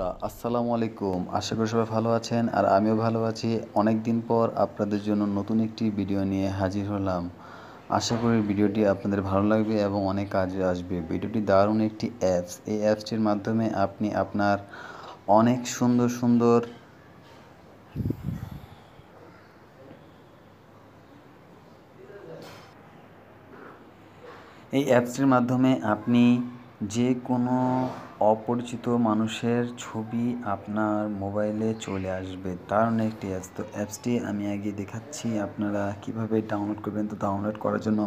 বন্ধুরা আসসালামু আলাইকুম আশা করি সবাই ভালো আছেন আর আমিও ভালো আছি অনেক দিন পর আপনাদের জন্য নতুন একটি ভিডিও নিয়ে হাজির হলাম আশা করি ভিডিওটি আপনাদের ভালো লাগবে এবং অনেক কাজে আসবে ভিডিওটি দারুণ একটি অ্যাপস এই অ্যাপসটির মাধ্যমে আপনি আপনার অনেক সুন্দর সুন্দর এই অ্যাপসটির মাধ্যমে আপনি যে কোনো অপরিচিত মানুষের ছবি আপনার মোবাইলে চলে আসবে তার একটি অ্যাপস তো অ্যাপসটি আমি আগে দেখাচ্ছি আপনারা কিভাবে ডাউনলোড করবেন তো ডাউনলোড করার জন্য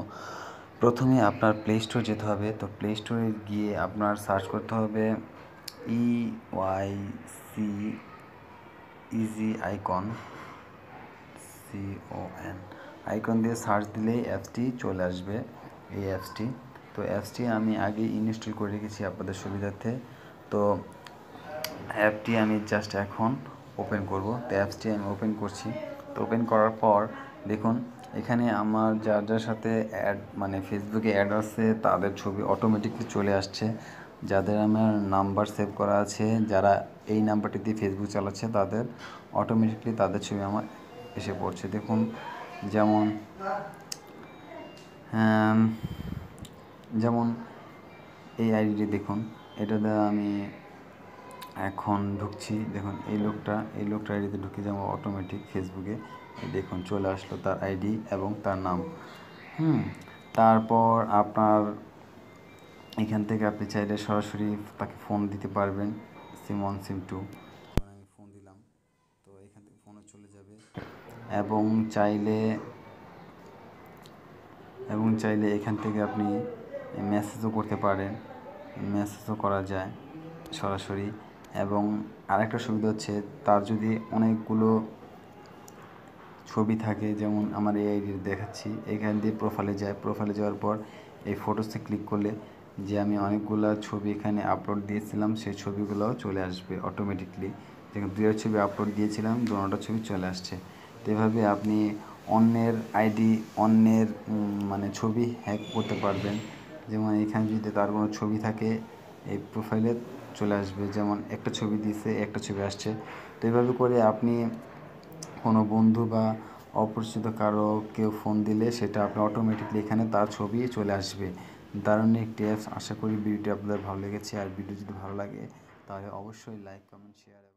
প্রথমে আপনার প্লে স্টোর যেতে হবে তো প্লে স্টোরে গিয়ে আপনার সার্চ করতে হবে E Y C easy icon C O N icon দিয়ে সার্চ দিলেই অ্যাপসটি চলে আসবে এই অ্যাপসটি তো অ্যাপসটি আমি আগে ইনস্টল করে রেখেছি আপনাদের সুবিধার্থে তো অ্যাপটি আমি জাস্ট এখন ওপেন করব তো অ্যাপসটি আমি ওপেন করছি তো ওপেন করার পর দেখুন এখানে আমার যার যার সাথে অ্যাড মানে ফেসবুকে অ্যাড আছে তাদের ছবি অটোমেটিকলি চলে আসছে যাদের আমার নাম্বার সেভ করা আছে যারা এই নাম্বারটি দিয়ে ফেসবুক চালাচ্ছে তাদের অটোমেটিকলি তাদের ছবি আমার এসে পড়ছে দেখুন যেমন হ্যাঁ, যেমন এই আইডিটি দেখুন এটা দ্বারা আমি এখন ঢুকছি দেখুন এই লোকটা এই লোকটা আইডিতে ঢুকে যাবো অটোমেটিক ফেসবুকে দেখুন চলে আসলো তার আইডি এবং তার নাম হুম তারপর আপনার এখান থেকে আপনি চাইলে সরাসরি তাকে ফোন দিতে পারবেন সিম ওয়ান সিম টু আমি ফোন দিলাম তো এখান থেকে ফোনে চলে যাবে এবং চাইলে এবং চাইলে এখান থেকে আপনি মেসেজও করতে পারেন মেসেজও করা যায় সরাসরি এবং আরেকটা সুবিধা হচ্ছে তার যদি অনেকগুলো ছবি থাকে যেমন আমার এই আইডি দেখাচ্ছি এখান দিয়ে প্রোফাইলে যায় প্রোফাইলে যাওয়ার পর এই ফটোসে ক্লিক করলে যে আমি অনেকগুলো ছবি এখানে আপলোড দিয়েছিলাম সেই ছবিগুলোও চলে আসবে অটোমেটিকলি যেমন দুয়ের ছবি আপলোড দিয়েছিলাম দুটা ছবি চলে আসছে তো এভাবে আপনি অন্যের আইডি অন্যের মানে ছবি হ্যাক করতে পারবেন যেমন এখানে যদি তার কোনো ছবি থাকে এই প্রোফাইলে চলে আসবে যেমন একটা ছবি দিছে একটা ছবি আসছে তো এইভাবে করে আপনি কোনো বন্ধু বা অপরিচিত কারো কেউ ফোন দিলে সেটা আপনি অটোমেটিকলি এখানে তার ছবি চলে আসবে দারুণ একটি অ্যাপস আশা করি ভিডিওটি আপনাদের ভালো লেগেছে আর ভিডিও যদি ভালো লাগে তাহলে অবশ্যই লাইক কমেন্ট শেয়ার